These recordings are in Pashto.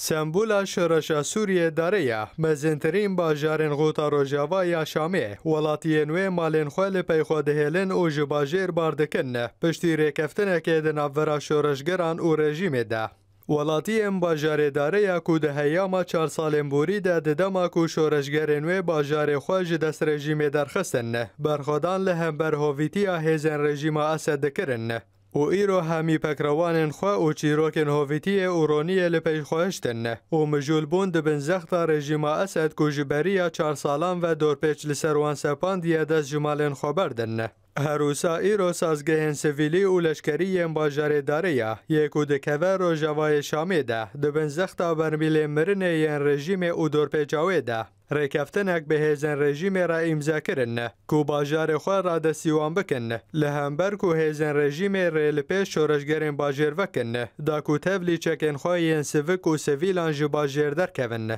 سمبول شرش سوریه داره مزنترین باجارن غوتا روجاوا یا شامی ولاتی نوی مالین خوال پیخوا دهیلن او جباجیر باردکن پشتی ریکفتنه که دنافورا شرشگران او رژیم ده ولاتی ام باجارداره یا کو ده هیاما چار سالن بوری ده ده دما کو شورشگرین و باجار خواج دست رژیم درخستن برخودان لهم برهویتی هیزن رژیم اسد کرن او ایرو همی پکروان خوا او چیروکن هوویتی اورونیه لپیش خواهشتن او مجول بوند زخت رژیم اسد کو جبریا چار سالان و پیچ لسروان سپاندیه جمال جمالن خبردن هەروسا ئیرۆ سازگەهێن سڤیلی و لەشکەری یەن باژارێدارەیە یەک و دکەوە ڕۆژەوایە شامێدا دەبن زەختا بەرمیلێ مرنێ یەن ڕژیمێ و دۆرپێچاوێدا. ڕێکەفتنێک بەهێزن ڕێژیمێ را ئیمزاکردن کو باژارێ خۆ ڕادەسیوان بکن لە هەمبەرک و هێزن ڕێژیمێ ڕێلپێش شۆڕژگەرێن باژێر بکن داکو تەولی چەکێن خۆیەن سڤک و سڤیلان ژ باژێر دەرکەون.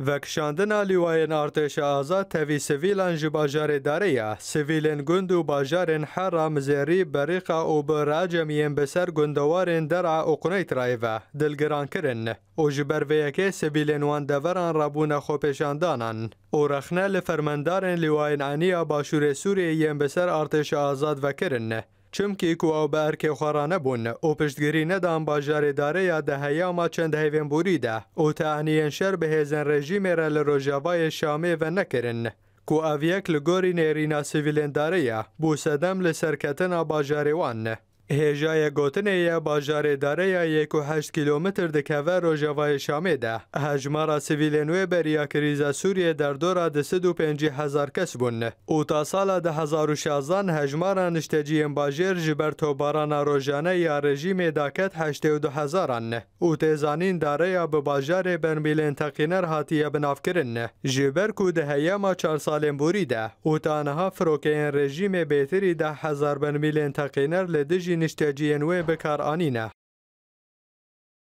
Vekşandina lîwayên Artêşa Azad tevî sivîlan ji bajarê darê ye. Sivîlên gund û bajarên Hera Mizerî, Berîqa û bi racemiyên bi ser gundewarên der'a Oquney tirayê ve dilgiran kirin. û ji ber vê yekê sivîlên wan deveran rabûne xwepêşandanan. û rexne li fermendarên lîwayên Eniya Başûrê Sûriyê yên bi ser Artêşa Azad vekirin. چون که او بر که خورانه بون او پشتگیری ندان با یا ده ما چند هیوین بوریده او تعنی شر به هزین رژیم را لروجاوای شامه و نکرن که او یک لگوری نیرینا سیویلین داره یا بو سدم لسرکتن با هجای گوتن یا بازار داره یا یک و هشت کیلومتر دکوه رو جوای شامی ده. هجمارا سیویل بریا کریز سوریه در دوره دسد و پنجی هزار کس بون. او تا سال ده هزار و شازان هجمارا نشتجی بازار جبر تو باران رو جانه یا رژیم داکت هشت و دو هزاران. او تیزانین داره یا به بازار بر میلین تقینر حاتیه بناف کرن. جبر کو ده هیما چار سال ده. او تانها رژیم بیتری ده هزار بر لدجین نشتێجیەنوێ آنینه.